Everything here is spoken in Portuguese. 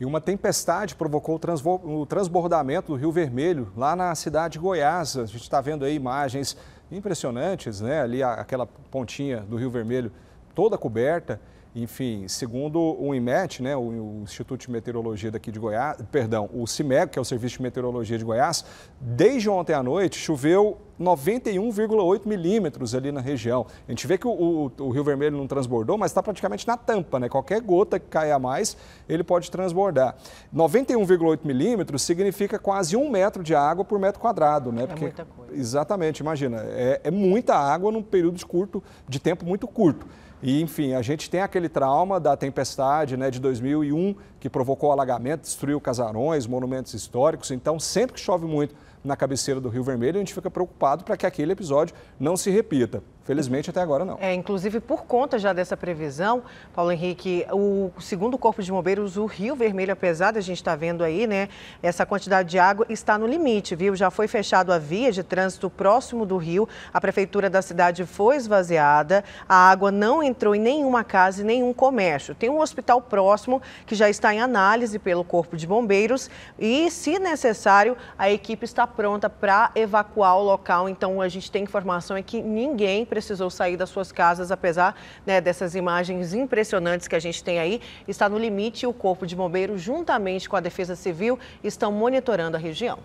E uma tempestade provocou o transbordamento do Rio Vermelho, lá na cidade de Goiás. A gente está vendo aí imagens impressionantes, né? Ali aquela pontinha do Rio Vermelho toda coberta. Enfim, segundo o IMET, né, o Instituto de Meteorologia daqui de Goiás, perdão, o CIMEG, que é o Serviço de Meteorologia de Goiás, desde ontem à noite choveu 91,8 milímetros ali na região. A gente vê que o, o, o Rio Vermelho não transbordou, mas está praticamente na tampa, né? Qualquer gota que caia mais, ele pode transbordar. 91,8 milímetros significa quase um metro de água por metro quadrado, né? É Porque, é muita coisa. Exatamente, imagina. É, é muita água num período de curto, de tempo muito curto. E, enfim, a gente tem aquele trauma da tempestade né, de 2001, que provocou alagamento, destruiu casarões, monumentos históricos. Então, sempre que chove muito na cabeceira do Rio Vermelho, a gente fica preocupado para que aquele episódio não se repita. Felizmente, até agora não. É, inclusive, por conta já dessa previsão, Paulo Henrique, o segundo Corpo de Bombeiros, o Rio Vermelho, apesar da gente estar tá vendo aí, né, essa quantidade de água está no limite, viu? Já foi fechado a via de trânsito próximo do rio, a prefeitura da cidade foi esvaziada, a água não entrou em nenhuma casa e nenhum comércio. Tem um hospital próximo que já está em análise pelo Corpo de Bombeiros e, se necessário, a equipe está pronta para evacuar o local. Então, a gente tem informação é que ninguém precisa precisou sair das suas casas, apesar né, dessas imagens impressionantes que a gente tem aí. Está no limite e o Corpo de Bombeiros, juntamente com a Defesa Civil, estão monitorando a região.